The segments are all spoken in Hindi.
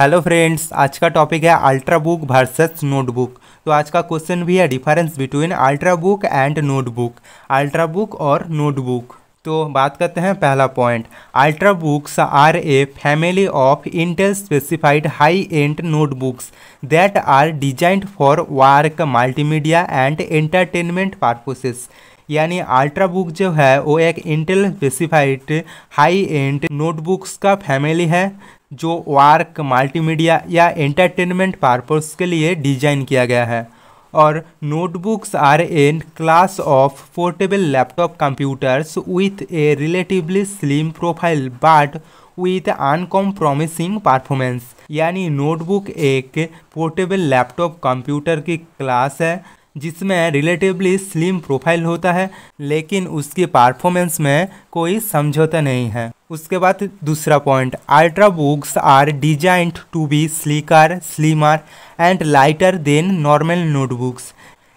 हेलो फ्रेंड्स आज का टॉपिक है अल्ट्रा बुक वर्सेस नोटबुक तो आज का क्वेश्चन भी है difference between ultrabook and notebook ultrabook और नोटबुक तो बात करते हैं पहला point ultrabooks are a family of Intel specified high end notebooks that are designed for work multimedia and entertainment purposes यानी अल्ट्रा बुक जो है वो एक Intel specified high end notebooks का फैमिली है जो वार्क मल्टीमीडिया या एंटरटेनमेंट पर्पस के लिए डिजाइन किया गया है और notebooks are an class of portable laptop computers with a relatively slim profile but with uncompromising performance यानी नोटबुक एक पोर्टेबल लैपटॉप कंप्यूटर की क्लास है जिसमें रिलेटिवली स्लिम प्रोफाइल होता है लेकिन उसकी परफॉर्मेंस में कोई समझौता नहीं है उसके बाद दूसरा point ultrabooks are designed to be sleeker slimmer and lighter than normal notebooks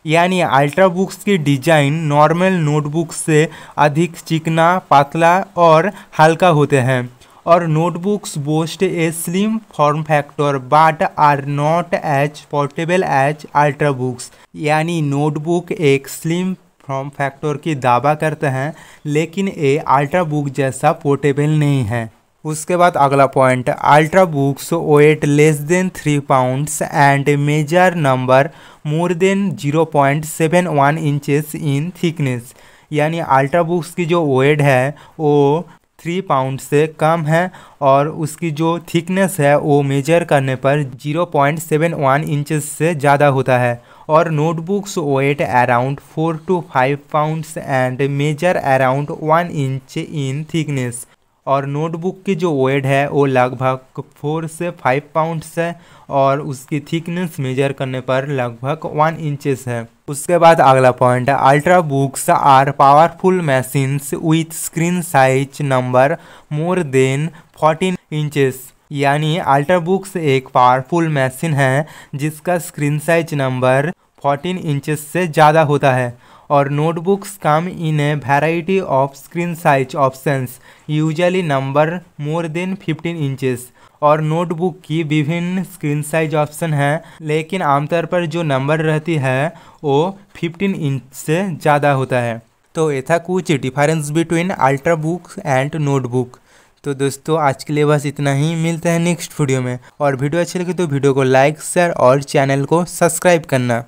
यानी अल्ट्रा बुक्स की डिजाइन नॉर्मल नोटबुक से अधिक चिकना पतला और हल्का होते हैं और notebooks boast a slim form factor but are not as portable as ultrabooks यानी नोटबुक एक स्लिम फॉर्म फैक्टर की दावा करते हैं लेकिन ये अल्ट्रा बुक जैसा पोर्टेबल नहीं है उसके बाद अगला point ultrabooks weight less than three pounds and measure number more than zero point seven one inches in thickness यानी अल्ट्रा बुक्स की जो वेट है वो थ्री पाउंड से कम है और उसकी जो थिकनेस है वो मेजर करने पर zero point seven one inches से ज़्यादा होता है और notebooks weight around four to five pounds and measure around one inch in thickness और नोटबुक की जो वेट है वो लगभग फोर से फाइव पाउंड्स है और उसकी थिकनेस मेजर करने पर लगभग वन इंचेस है उसके बाद अगला point ultrabooks are powerful machines with screen size number more than fourteen inches यानी अल्ट्रा बुक्स एक पावरफुल मशीन है जिसका स्क्रीन साइज नंबर 14 इंचेस से ज़्यादा होता है और notebooks come in a variety of screen size options usually number more than 15 inches और नोटबुक की विभिन्न स्क्रीन साइज ऑप्शन हैं लेकिन आमतौर पर जो नंबर रहती है वो 15 इंच से ज़्यादा होता है तो ये था कुछ difference between ultrabooks and notebook तो दोस्तों आज के लिए बस इतना ही मिलते हैं नेक्स्ट वीडियो में और वीडियो अच्छी लगी तो वीडियो को लाइक शेयर और चैनल को सब्सक्राइब करना